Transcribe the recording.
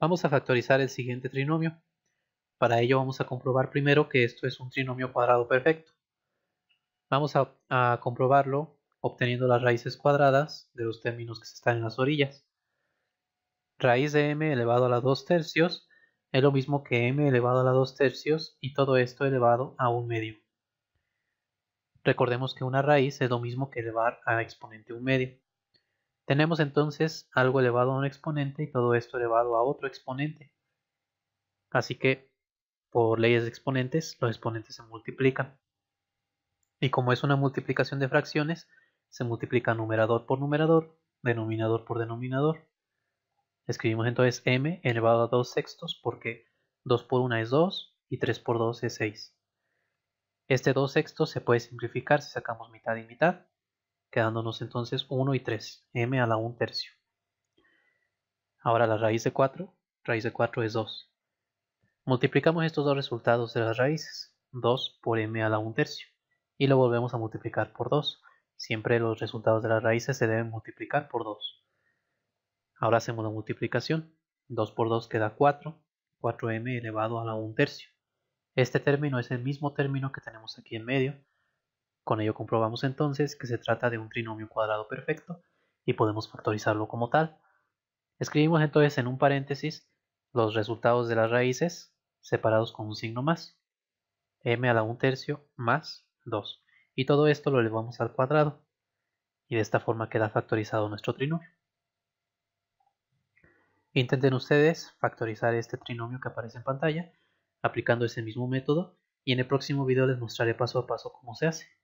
Vamos a factorizar el siguiente trinomio. Para ello vamos a comprobar primero que esto es un trinomio cuadrado perfecto. Vamos a, comprobarlo obteniendo las raíces cuadradas de los términos que se están en las orillas. Raíz de m elevado a la 2 tercios es lo mismo que m elevado a la 2 tercios y todo esto elevado a un medio. Recordemos que una raíz es lo mismo que elevar a exponente 1 medio. Tenemos entonces algo elevado a un exponente y todo esto elevado a otro exponente. Así que, por leyes de exponentes, los exponentes se multiplican. Y como es una multiplicación de fracciones, se multiplica numerador por numerador, denominador por denominador. Escribimos entonces m elevado a 2 sextos porque 2 por 1 es 2 y 3 por 2 es 6. Este 2 sextos se puede simplificar si sacamos mitad y mitad quedándonos entonces 1 y 3, m a la 1 tercio. Ahora la raíz de 4, raíz de 4 es 2. Multiplicamos estos dos resultados de las raíces, 2 por m a la 1 tercio, y lo volvemos a multiplicar por 2. Siempre los resultados de las raíces se deben multiplicar por 2. Ahora hacemos la multiplicación. 2 por 2 queda 4, 4m elevado a la 1 tercio. Este término es el mismo término que tenemos aquí en medio, con ello comprobamos entonces que se trata de un trinomio cuadrado perfecto y podemos factorizarlo como tal. Escribimos entonces en un paréntesis los resultados de las raíces separados con un signo más. m a la 1 tercio más 2. Y todo esto lo elevamos al cuadrado. Y de esta forma queda factorizado nuestro trinomio. Intenten ustedes factorizar este trinomio que aparece en pantalla aplicando ese mismo método y en el próximo video les mostraré paso a paso cómo se hace.